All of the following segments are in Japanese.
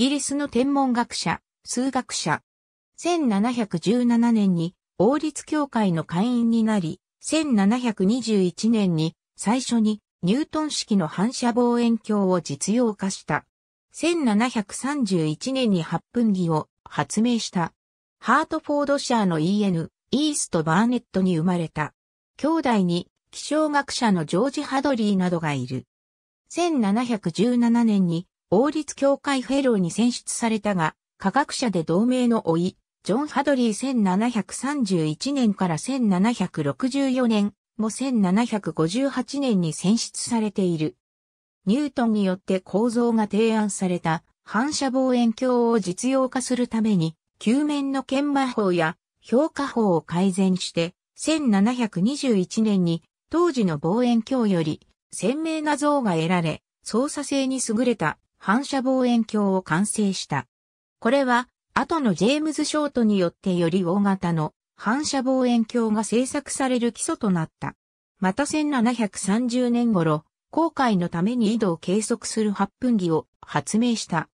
ギリスの天文学者、数学者。1717年に王立協会の会員になり、1721年に最初にニュートン式の反射望遠鏡を実用化した。1731年に8分儀を発明した。ハートフォード社の EN、イースト・バーネットに生まれた。兄弟に気象学者のジョージ・ハドリーなどがいる。1717年に王立協会フェローに選出されたが、科学者で同盟の老い、ジョン・ハドリー1731年から1764年も1758年に選出されている。ニュートンによって構造が提案された反射望遠鏡を実用化するために、球面の研磨法や評価法を改善して、1721年に当時の望遠鏡より鮮明な像が得られ、操作性に優れた反射望遠鏡を完成した。これは、後のジェームズ・ショートによってより大型の反射望遠鏡が製作される基礎となった。また1730年頃、航海のために緯度を計測する8分儀を発明した。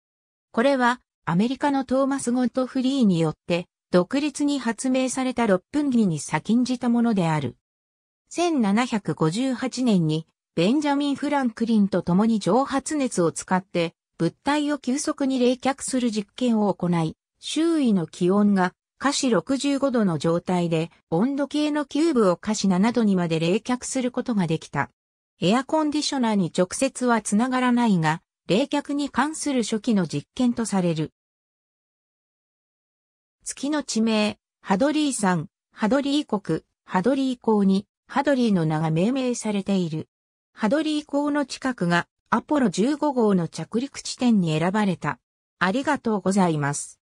これは、アメリカのトーマス・ゴットフリーによって、独立に発明された6分儀に先んじたものである。1758年に、ベンジャミン・フランクリンと共に蒸発熱を使って、物体を急速に冷却する実験を行い、周囲の気温が下肢65度の状態で温度計のキューブを下肢7度にまで冷却することができた。エアコンディショナーに直接はつながらないが、冷却に関する初期の実験とされる。月の地名、ハドリー山、ハドリー国、ハドリー港に、ハドリーの名が命名されている。ハドリー港の近くがアポロ15号の着陸地点に選ばれた。ありがとうございます。